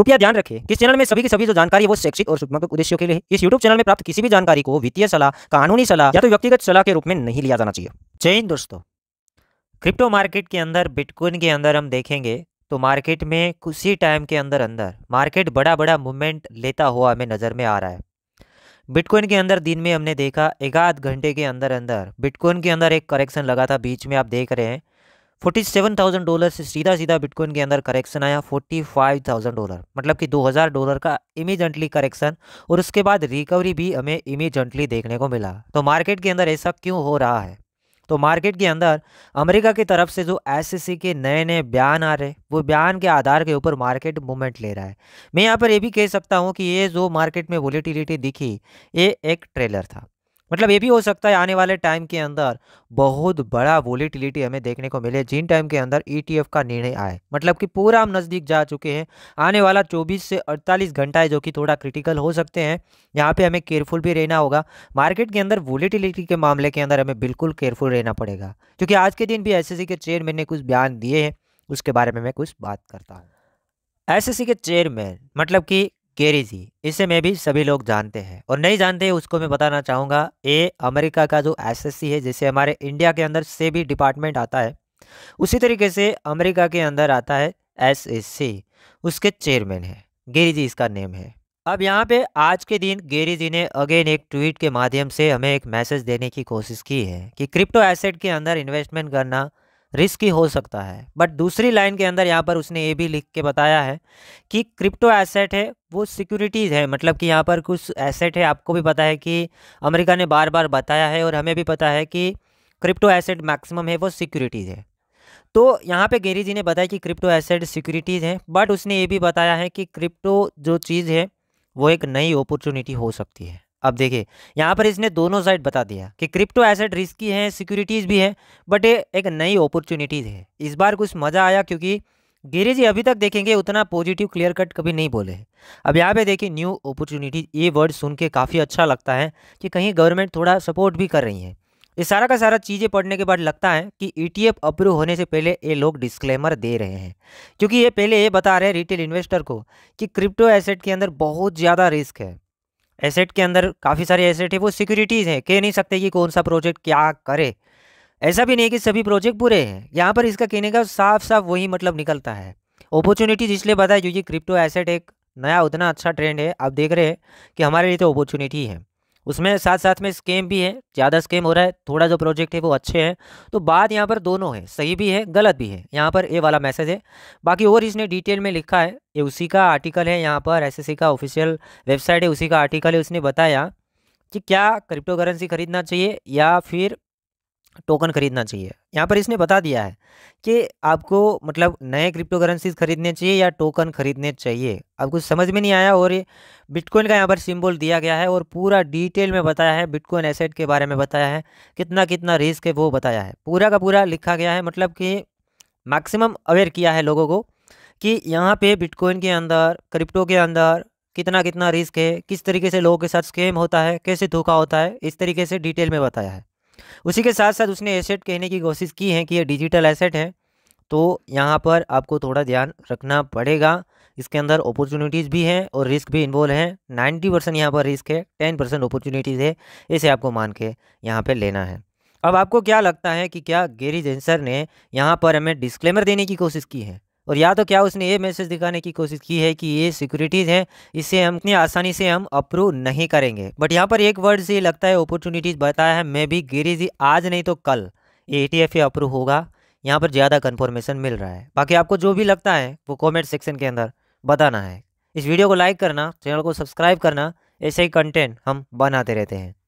कृपया ध्यान रखें कि चैनल में सभी की सभी जो जानकारी है वो शैक्षिक और शुभात्मक उद्देश्यों के लिए इस यूट्यूब चैनल में प्राप्त किसी भी जानकारी को वित्तीय सलाह कानूनी सलाह या तो व्यक्तिगत सलाह के रूप में नहीं लिया जाना चाहिए जय हिंद दोस्तों क्रिप्टो मार्केट के अंदर बिटकॉइन के अंदर हम देखेंगे तो मार्केट में कुछ ही टाइम के अंदर अंदर मार्केट बड़ा बड़ा मूवमेंट लेता हुआ हमें नज़र में आ रहा है बिटकॉइन के अंदर दिन में हमने देखा एक आध घंटे के अंदर अंदर बिटकॉइन के अंदर एक करेक्शन लगा था बीच में आप देख रहे हैं फोर्टी सेवन थाउजेंड डॉलर से सीधा सीधा बिटकॉइन के अंदर करेक्शन आया फोर्टी फाइव थाउजेंड डॉलर मतलब कि दो हज़ार डॉलर का इमीजेंटली करेक्शन और उसके बाद रिकवरी भी हमें इमीजेंटली देखने को मिला तो मार्केट के अंदर ऐसा क्यों हो रहा है तो मार्केट के अंदर अमेरिका की तरफ से जो एस e के नए नए बयान आ रहे वो बयान के आधार के ऊपर मार्केट मूवमेंट ले रहा है मैं यहाँ पर ये भी कह सकता हूँ कि ये जो मार्केट में वॉलीटिलिटी दिखी ये एक ट्रेलर था मतलब ये भी हो सकता है आने वाले टाइम के अंदर बहुत बड़ा वोलेटिलिटी हमें देखने को मिले जिन टाइम के अंदर ईटीएफ e का निर्णय आए मतलब कि पूरा हम नज़दीक जा चुके हैं आने वाला 24 से 48 घंटा है जो कि थोड़ा क्रिटिकल हो सकते हैं यहाँ पे हमें केयरफुल भी रहना होगा मार्केट के अंदर वोलेटिलिटी के मामले के अंदर हमें बिल्कुल केयरफुल रहना पड़ेगा क्योंकि आज के दिन भी एस के चेयरमैन ने कुछ बयान दिए हैं उसके बारे में मैं कुछ बात करता हूँ एस के चेयरमैन मतलब कि केरी जी इसे मैं भी सभी लोग जानते हैं और नहीं जानते उसको मैं बताना चाहूँगा ए अमेरिका का जो एसएससी है जैसे हमारे इंडिया के अंदर से भी डिपार्टमेंट आता है उसी तरीके से अमेरिका के अंदर आता है एसएससी उसके चेयरमैन है गेरी जी इसका नेम है अब यहाँ पे आज के दिन गेरी जी ने अगेन एक ट्वीट के माध्यम से हमें एक मैसेज देने की कोशिश की है कि क्रिप्टो एसेट के अंदर इन्वेस्टमेंट करना रिस्की हो सकता है बट दूसरी लाइन के अंदर यहाँ पर उसने ये भी लिख के बताया है कि क्रिप्टो एसेट है वो सिक्योरिटीज़ है मतलब कि यहाँ पर कुछ एसेट है आपको भी पता है कि अमेरिका ने बार बार बताया है और हमें भी पता है कि क्रिप्टो एसेट मैक्सिमम है वो सिक्योरिटीज़ है तो यहाँ पे गेरी जी ने बताया कि क्रिप्टो एसेट सिक्योरिटीज़ हैं बट उसने ये भी बताया है कि क्रिप्टो जो चीज़ है वो एक नई अपॉर्चुनिटी हो सकती है अब देखिए यहाँ पर इसने दोनों साइड बता दिया कि क्रिप्टो एसेट रिस्की हैं सिक्योरिटीज़ भी हैं बट ये एक नई अपॉर्चुनिटीज़ है इस बार कुछ मज़ा आया क्योंकि गिरी जी अभी तक देखेंगे उतना पॉजिटिव क्लियर कट कभी नहीं बोले अब यहाँ पे देखिए न्यू अपॉर्चुनिटीज़ ये वर्ड सुन के काफ़ी अच्छा लगता है कि कहीं गवर्नमेंट थोड़ा सपोर्ट भी कर रही है ये सारा का सारा चीज़ें पढ़ने के बाद लगता है कि ई e अप्रूव होने से पहले ये लोग डिस्क्लेमर दे रहे हैं क्योंकि ये पहले ये बता रहे हैं रिटेल इन्वेस्टर को कि क्रिप्टो एसेट के अंदर बहुत ज़्यादा रिस्क है एसेट के अंदर काफ़ी सारे एसेट है वो सिक्योरिटीज़ हैं कह नहीं सकते कि कौन सा प्रोजेक्ट क्या करे ऐसा भी नहीं है कि सभी प्रोजेक्ट बुरे हैं यहाँ पर इसका कहने का साफ साफ वही मतलब निकलता है अपॉर्चुनिटीज़ इसलिए बताए क्योंकि क्रिप्टो एसेट एक नया उतना अच्छा ट्रेंड है आप देख रहे हैं कि हमारे लिए तो अपॉर्चुनिटी है उसमें साथ साथ में स्केम भी है ज़्यादा स्केम हो रहा है थोड़ा जो प्रोजेक्ट है वो अच्छे हैं तो बात यहाँ पर दोनों है सही भी है गलत भी है यहाँ पर ए वाला मैसेज है बाकी और इसने डिटेल में लिखा है ये उसी का आर्टिकल है यहाँ पर एस का ऑफिशियल वेबसाइट है उसी का आर्टिकल है उसने बताया कि क्या क्रिप्टो करेंसी खरीदना चाहिए या फिर टोकन खरीदना चाहिए यहाँ पर इसने बता दिया है कि आपको मतलब नए क्रिप्टो करेंसीज खरीदने चाहिए या टोकन खरीदने चाहिए अब कुछ समझ में नहीं आया और बिटकॉइन का यहाँ पर सिंबल दिया गया है और पूरा डिटेल में बताया है बिटकॉइन एसेट के बारे में बताया है कितना कितना रिस्क है वो बताया है पूरा का पूरा लिखा गया है मतलब कि मैक्सिमम अवेयर किया है लोगों को कि यहाँ पे बिटकॉइन के अंदर क्रिप्टो के अंदर कितना कितना रिस्क है किस तरीके से लोगों के साथ स्केम होता है कैसे धोखा होता है इस तरीके से डिटेल में बताया है उसी के साथ साथ उसने एसेट कहने की कोशिश की है कि ये डिजिटल एसेट है तो यहाँ पर आपको थोड़ा ध्यान रखना पड़ेगा इसके अंदर अपॉर्चुनिटीज़ भी हैं और रिस्क भी इन्वॉल्व है नाइन्टी परसेंट यहाँ पर रिस्क है टेन परसेंट अपॉर्चुनिटीज़ है इसे आपको मान के यहाँ पर लेना है अब आपको क्या लगता है कि क्या गेरी जेंसर ने यहाँ पर हमें डिस्क्लेमर देने की कोशिश की है और या तो क्या उसने ये मैसेज दिखाने की कोशिश की है कि ये सिक्योरिटीज़ हैं इससे हम इतनी आसानी से हम अप्रूव नहीं करेंगे बट यहाँ पर एक वर्ड से लगता है अपॉर्चुनिटीज़ बताया है मे भी गिरी जी आज नहीं तो कल ये ए अप्रूव होगा यहाँ पर ज़्यादा कन्फर्मेशन मिल रहा है बाकी आपको जो भी लगता है वो कॉमेंट सेक्शन के अंदर बताना है इस वीडियो को लाइक करना चैनल को सब्सक्राइब करना ऐसे ही कंटेंट हम बनाते रहते हैं